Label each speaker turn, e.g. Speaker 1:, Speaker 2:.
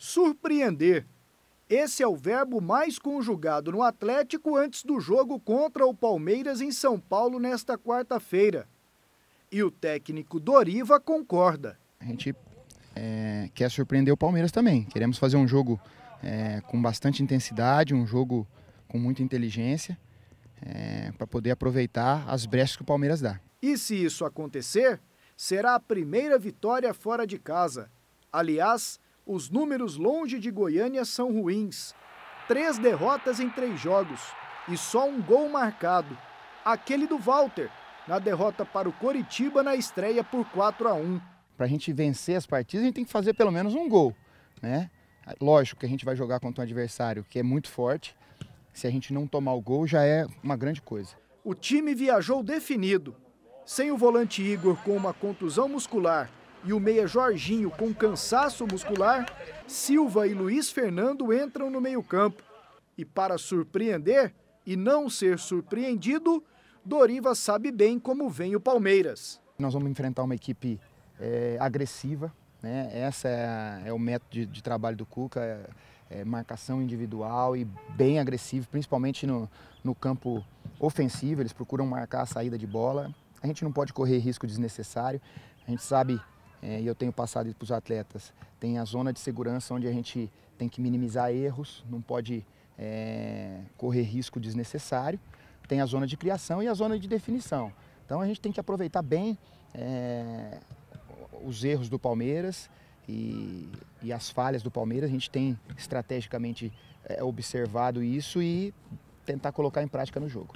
Speaker 1: surpreender. Esse é o verbo mais conjugado no Atlético antes do jogo contra o Palmeiras em São Paulo nesta quarta-feira. E o técnico Doriva concorda.
Speaker 2: A gente é, quer surpreender o Palmeiras também. Queremos fazer um jogo é, com bastante intensidade, um jogo com muita inteligência, é, para poder aproveitar as brechas que o Palmeiras dá.
Speaker 1: E se isso acontecer, será a primeira vitória fora de casa. Aliás, os números longe de Goiânia são ruins. Três derrotas em três jogos e só um gol marcado. Aquele do Walter, na derrota para o Coritiba na estreia por 4 a 1. Para a gente vencer as partidas, a gente tem que fazer pelo menos um gol.
Speaker 2: Né? Lógico que a gente vai jogar contra um adversário que é muito forte. Se a gente não tomar o gol, já é uma grande coisa.
Speaker 1: O time viajou definido. Sem o volante Igor com uma contusão muscular e o meia Jorginho com cansaço muscular, Silva e Luiz Fernando entram no meio-campo. E para surpreender e não ser surpreendido, Doriva sabe bem como vem o Palmeiras. Nós
Speaker 2: vamos enfrentar uma equipe é, agressiva, né? Essa é, é o método de, de, trabalho do Cuca, é, é, marcação individual e bem agressivo, principalmente no, no campo ofensivo. Eles procuram marcar a saída de bola. A gente não pode correr risco desnecessário. A gente sabe é, e eu tenho passado isso para os atletas, tem a zona de segurança onde a gente tem que minimizar erros, não pode é, correr risco desnecessário, tem a zona de criação e a zona de definição. Então a gente tem que aproveitar bem é, os erros do Palmeiras e, e, as falhas do Palmeiras. A gente tem estrategicamente é, observado isso e tentar colocar em prática no jogo.